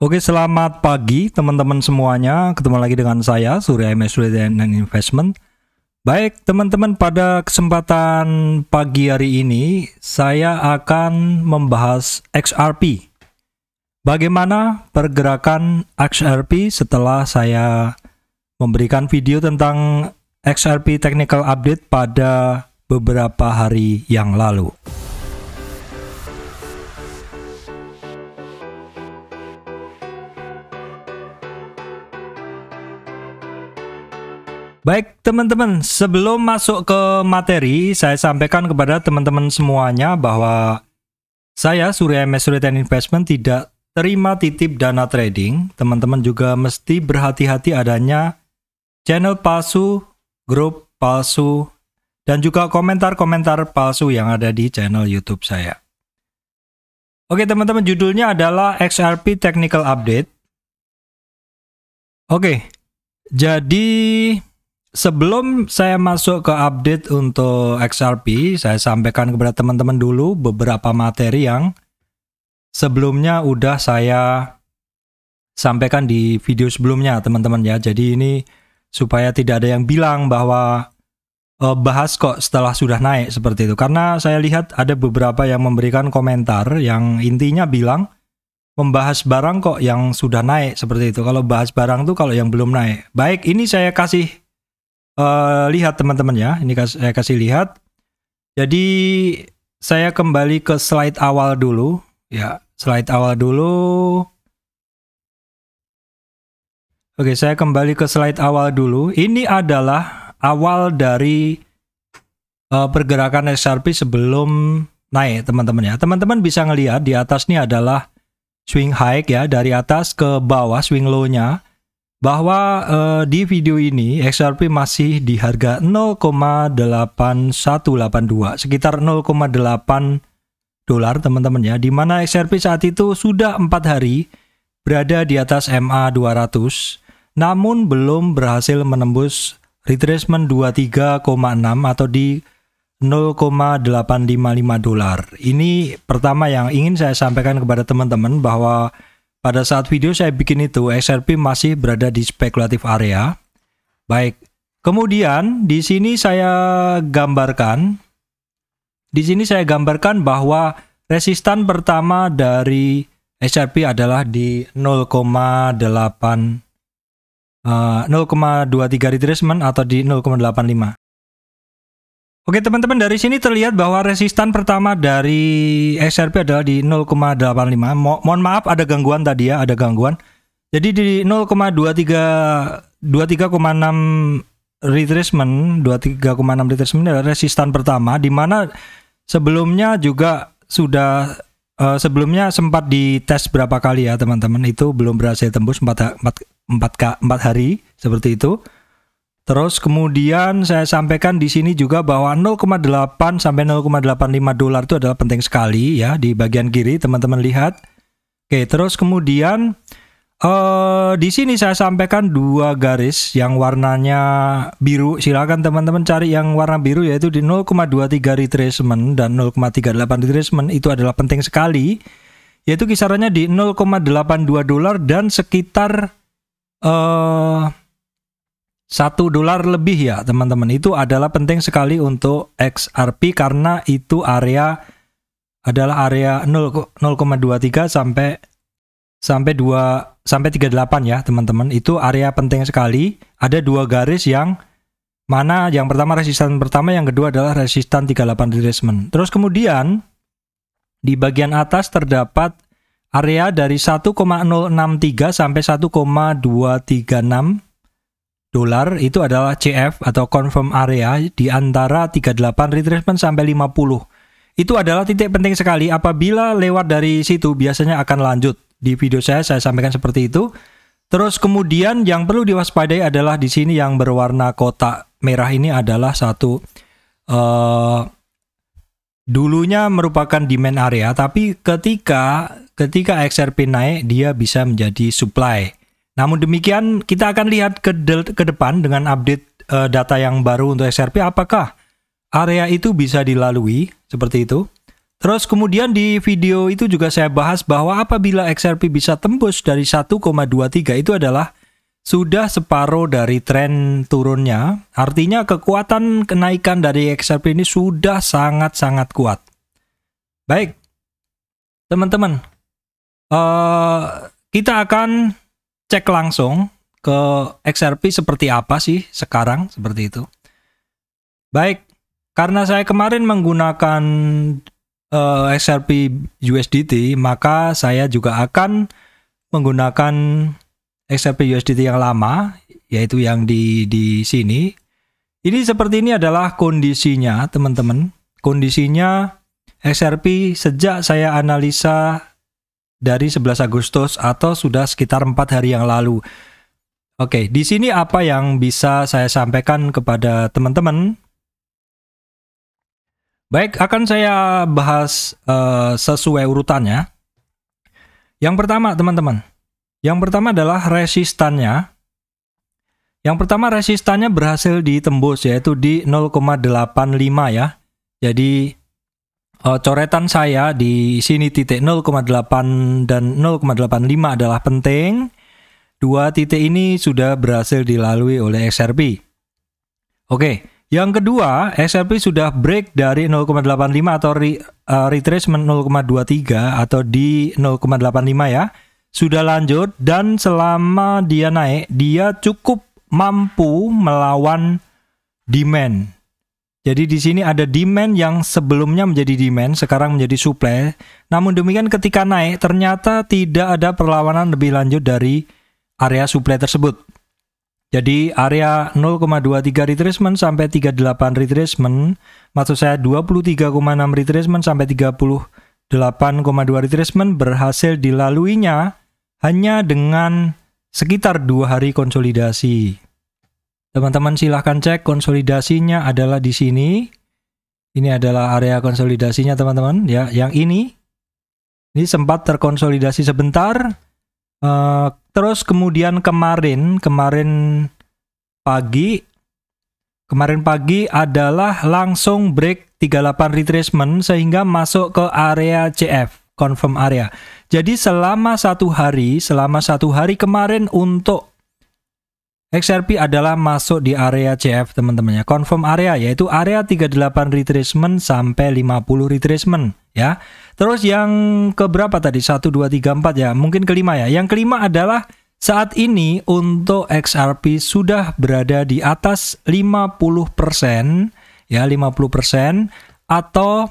Oke, selamat pagi teman-teman semuanya. Ketemu lagi dengan saya Surya MS dan Investment. Baik, teman-teman, pada kesempatan pagi hari ini saya akan membahas XRP. Bagaimana pergerakan XRP setelah saya memberikan video tentang XRP technical update pada beberapa hari yang lalu. Baik teman-teman, sebelum masuk ke materi, saya sampaikan kepada teman-teman semuanya bahwa saya Surya MS Return Investment tidak terima titip dana trading. Teman-teman juga mesti berhati-hati adanya channel palsu, grup palsu, dan juga komentar-komentar palsu yang ada di channel YouTube saya. Oke teman-teman, judulnya adalah XRP Technical Update. Oke, jadi Sebelum saya masuk ke update untuk XRP, saya sampaikan kepada teman-teman dulu beberapa materi yang sebelumnya udah saya sampaikan di video sebelumnya, teman-teman ya. Jadi ini supaya tidak ada yang bilang bahwa eh, bahas kok setelah sudah naik seperti itu. Karena saya lihat ada beberapa yang memberikan komentar yang intinya bilang membahas barang kok yang sudah naik seperti itu. Kalau bahas barang tuh kalau yang belum naik. Baik, ini saya kasih Eh, lihat teman-teman ya. Ini kas saya kasih lihat. Jadi saya kembali ke slide awal dulu ya. Slide awal dulu. Oke, saya kembali ke slide awal dulu. Ini adalah awal dari uh, pergerakan XRP sebelum naik, teman-teman ya. Teman-teman bisa ngelihat di atas ini adalah swing high ya dari atas ke bawah swing low-nya bahwa uh, di video ini XRP masih di harga 0,8182 sekitar 0,8 dolar teman-teman ya di mana XRP saat itu sudah empat hari berada di atas MA 200 namun belum berhasil menembus retracement 23,6 atau di 0,855 dolar. Ini pertama yang ingin saya sampaikan kepada teman-teman bahwa pada saat video saya bikin itu, XRP masih berada di spekulatif area. Baik, kemudian di sini saya gambarkan, di sini saya gambarkan bahwa resistan pertama dari XRP adalah di 0,8 0,23 eh, retracement atau di 0,85. Oke teman-teman dari sini terlihat bahwa resistan pertama dari SRP adalah di 0,85. Mo mohon maaf ada gangguan tadi ya, ada gangguan. Jadi di 0,23 23,6 retracement 23,6 retracement adalah resistan pertama di mana sebelumnya juga sudah uh, sebelumnya sempat dites berapa kali ya teman-teman itu belum berhasil tembus 4 4 4, 4 hari seperti itu. Terus kemudian saya sampaikan di sini juga bahwa 0,8 sampai 0,85 dolar itu adalah penting sekali ya di bagian kiri teman-teman lihat. Oke, terus kemudian uh, di sini saya sampaikan dua garis yang warnanya biru. Silakan teman-teman cari yang warna biru yaitu di 0,23 retracement dan 0,38 retracement itu adalah penting sekali. Yaitu kisarannya di 0,82 dolar dan sekitar eh uh, satu dolar lebih ya teman-teman itu adalah penting sekali untuk XRP karena itu area adalah area 0,23 sampai sampai 2 sampai 38 ya teman-teman itu area penting sekali ada dua garis yang mana yang pertama resistan pertama yang kedua adalah resistan 38 retracement terus kemudian di bagian atas terdapat area dari 1,063 sampai 1,236 dolar itu adalah CF atau confirm area di antara 38 retracement sampai 50. Itu adalah titik penting sekali apabila lewat dari situ biasanya akan lanjut. Di video saya saya sampaikan seperti itu. Terus kemudian yang perlu diwaspadai adalah di sini yang berwarna kotak merah ini adalah satu uh, dulunya merupakan demand area tapi ketika ketika XRP naik dia bisa menjadi supply. Namun demikian, kita akan lihat ke, de ke depan dengan update uh, data yang baru untuk SRP. apakah area itu bisa dilalui seperti itu. Terus kemudian di video itu juga saya bahas bahwa apabila XRP bisa tembus dari 1,23 itu adalah sudah separuh dari tren turunnya. Artinya kekuatan kenaikan dari XRP ini sudah sangat-sangat kuat. Baik, teman-teman, uh, kita akan cek langsung ke XRP seperti apa sih sekarang seperti itu. Baik, karena saya kemarin menggunakan uh, eh, XRP USDT, maka saya juga akan menggunakan XRP USDT yang lama, yaitu yang di di sini. Ini seperti ini adalah kondisinya, teman-teman. Kondisinya XRP sejak saya analisa dari 11 Agustus atau sudah sekitar empat hari yang lalu. Oke, di sini apa yang bisa saya sampaikan kepada teman-teman? Baik, akan saya bahas uh, sesuai urutannya. Yang pertama, teman-teman. Yang pertama adalah resistannya. Yang pertama resistannya berhasil ditembus yaitu di 0,85 ya. Jadi uh, coretan saya di sini titik 0,8 dan 0,85 adalah penting. Dua titik ini sudah berhasil dilalui oleh XRP. Oke, yang kedua, XRP sudah break dari 0,85 atau re, uh, retracement 0,23 atau di 0,85 ya. Sudah lanjut dan selama dia naik, dia cukup mampu melawan demand jadi di sini ada demand yang sebelumnya menjadi demand, sekarang menjadi supply. Namun demikian ketika naik ternyata tidak ada perlawanan lebih lanjut dari area supply tersebut. Jadi area 0,23 retracement sampai 38 retracement, maksud saya 23,6 retracement sampai 38,2 retracement berhasil dilaluinya hanya dengan sekitar dua hari konsolidasi. Teman-teman silahkan cek konsolidasinya adalah di sini. Ini adalah area konsolidasinya teman-teman ya. Yang ini ini sempat terkonsolidasi sebentar. Uh, terus kemudian kemarin kemarin pagi kemarin pagi adalah langsung break 38 retracement sehingga masuk ke area CF confirm area. Jadi selama satu hari selama satu hari kemarin untuk XRP adalah masuk di area CF teman teman ya. Confirm area yaitu area 38 retracement sampai 50 retracement ya. Terus yang keberapa tadi? 1 2 3 4 ya. Mungkin kelima ya. Yang kelima adalah saat ini untuk XRP sudah berada di atas 50% ya 50% atau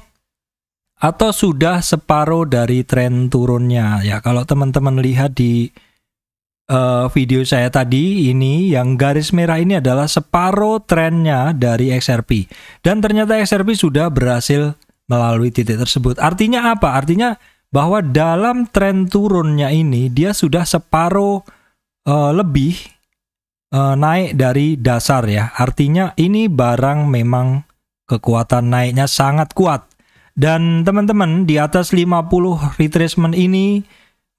atau sudah separuh dari tren turunnya ya. Kalau teman-teman lihat di uh, video saya tadi ini yang garis merah ini adalah separuh trennya dari XRP dan ternyata XRP sudah berhasil melalui titik tersebut. Artinya apa? Artinya bahwa dalam tren turunnya ini dia sudah separuh uh, lebih uh, naik dari dasar ya. Artinya ini barang memang kekuatan naiknya sangat kuat. Dan teman-teman di atas 50 retracement ini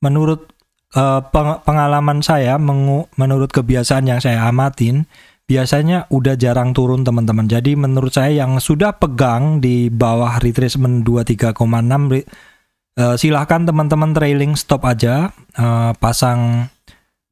menurut uh, pengalaman saya menurut kebiasaan yang saya amatin biasanya udah jarang turun teman-teman. Jadi menurut saya yang sudah pegang di bawah retracement 23,6 uh, silahkan teman-teman trailing stop aja uh, pasang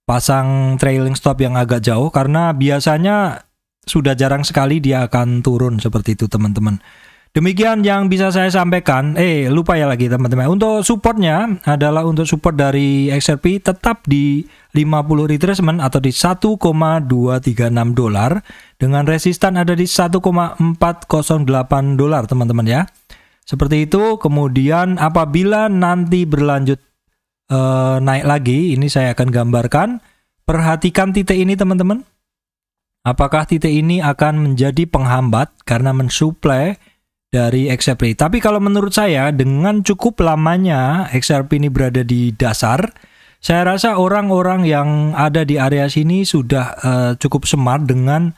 pasang trailing stop yang agak jauh karena biasanya sudah jarang sekali dia akan turun seperti itu teman-teman. Demikian yang bisa saya sampaikan. Eh, lupa ya lagi teman-teman. Untuk supportnya adalah untuk support dari XRP tetap di 50 retracement atau di 1,236 dolar dengan resistan ada di 1,408 dolar teman-teman ya. Seperti itu. Kemudian apabila nanti berlanjut eh, naik lagi, ini saya akan gambarkan. Perhatikan titik ini teman-teman. Apakah titik ini akan menjadi penghambat karena mensuplai dari XRP. Tapi kalau menurut saya dengan cukup lamanya XRP ini berada di dasar, saya rasa orang-orang yang ada di area sini sudah uh, cukup smart dengan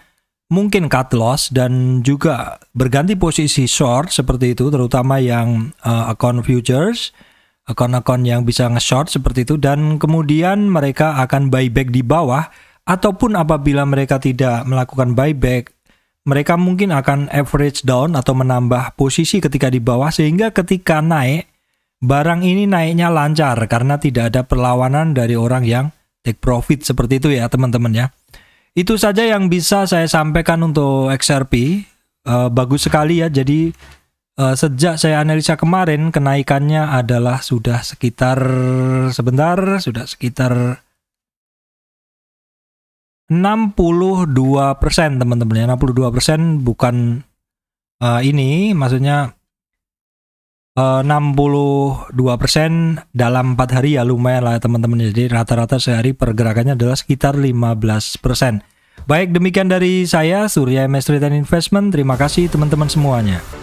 mungkin cut loss dan juga berganti posisi short seperti itu, terutama yang uh, account futures, account-account yang bisa nge-short seperti itu dan kemudian mereka akan buyback di bawah ataupun apabila mereka tidak melakukan buyback mereka mungkin akan average down atau menambah posisi ketika di bawah sehingga ketika naik barang ini naiknya lancar karena tidak ada perlawanan dari orang yang take profit seperti itu ya teman-teman ya. Itu saja yang bisa saya sampaikan untuk XRP. Uh, eh, bagus sekali ya. Jadi uh, sejak saya analisa kemarin kenaikannya adalah sudah sekitar sebentar sudah sekitar 62 persen teman-teman ya 62 persen bukan uh, ini maksudnya eh, uh, 62 persen dalam 4 hari ya lumayan lah teman-teman jadi rata-rata sehari pergerakannya adalah sekitar 15 persen baik demikian dari saya Surya Mestri dan Investment terima kasih teman-teman semuanya